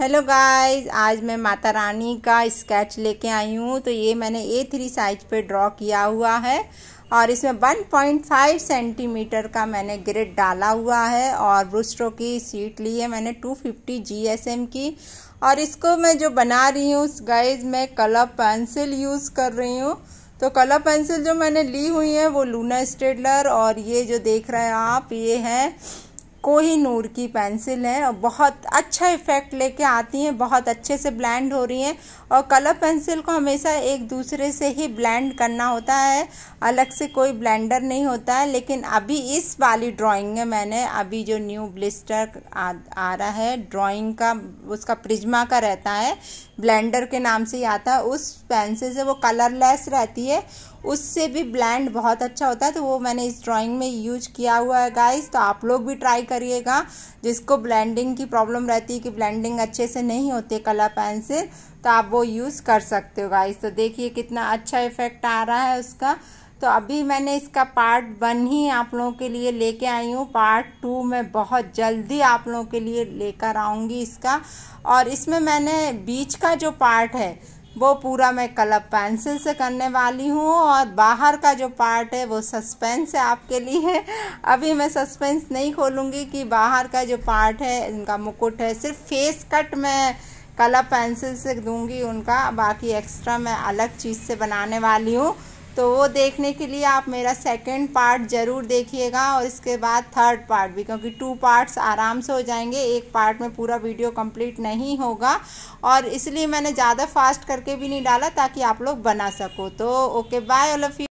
hello guys आज मैं माता रानी का स्केच लेके आई हूँ तो ये मैंने ए थ्री साइज पे ड्रॉ किया हुआ है और इसमें 1.5 सेंटीमीटर का मैंने ग्रिड डाला हुआ है और ब्रूस्ट्रो की सीट ली है मैंने 250 फिफ्टी की और इसको मैं जो बना रही हूँ गाइस मैं कलर पेंसिल यूज़ कर रही हूँ तो कलर पेंसिल जो मैंने ली हुई है वो लूना स्टेडलर और ये जो देख रहे हैं आप ये हैं ही नूर की पेंसिल है और बहुत अच्छा इफ़ेक्ट लेके आती हैं बहुत अच्छे से ब्लेंड हो रही हैं और कलर पेंसिल को हमेशा एक दूसरे से ही ब्लेंड करना होता है अलग से कोई ब्लेंडर नहीं होता है लेकिन अभी इस वाली ड्राइंग में मैंने अभी जो न्यू ब्लिस्टर आ, आ रहा है ड्राइंग का उसका प्रिज्मा का रहता है ब्लेंडर के नाम से ही आता है उस पेंसिल से वो कलरलेस रहती है उससे भी ब्लेंड बहुत अच्छा होता है तो वो मैंने इस ड्राइंग में यूज किया हुआ है गाइस तो आप लोग भी ट्राई करिएगा जिसको ब्लेंडिंग की प्रॉब्लम रहती है कि ब्लेंडिंग अच्छे से नहीं होती कलर पेंसिल तो आप वो यूज़ कर सकते हो गाइस तो देखिए कितना अच्छा इफेक्ट आ रहा है उसका तो अभी मैंने इसका पार्ट वन ही आप लोगों के लिए लेके आई हूँ पार्ट टू मैं बहुत जल्दी आप लोगों के लिए लेकर आऊँगी इसका और इसमें मैंने बीच का जो पार्ट है वो पूरा मैं कलर पेंसिल से करने वाली हूँ और बाहर का जो पार्ट है वो सस्पेंस है आपके लिए अभी मैं सस्पेंस नहीं खोलूँगी कि बाहर का जो पार्ट है इनका मुकुट है सिर्फ फेस कट मैं कलर पेंसिल से दूंगी उनका बाकी एक्स्ट्रा मैं अलग चीज़ से बनाने वाली हूँ तो वो देखने के लिए आप मेरा सेकंड पार्ट ज़रूर देखिएगा और इसके बाद थर्ड पार्ट भी क्योंकि टू पार्ट्स आराम से हो जाएंगे एक पार्ट में पूरा वीडियो कंप्लीट नहीं होगा और इसलिए मैंने ज़्यादा फास्ट करके भी नहीं डाला ताकि आप लोग बना सको तो ओके बाय ऑल ऑफ़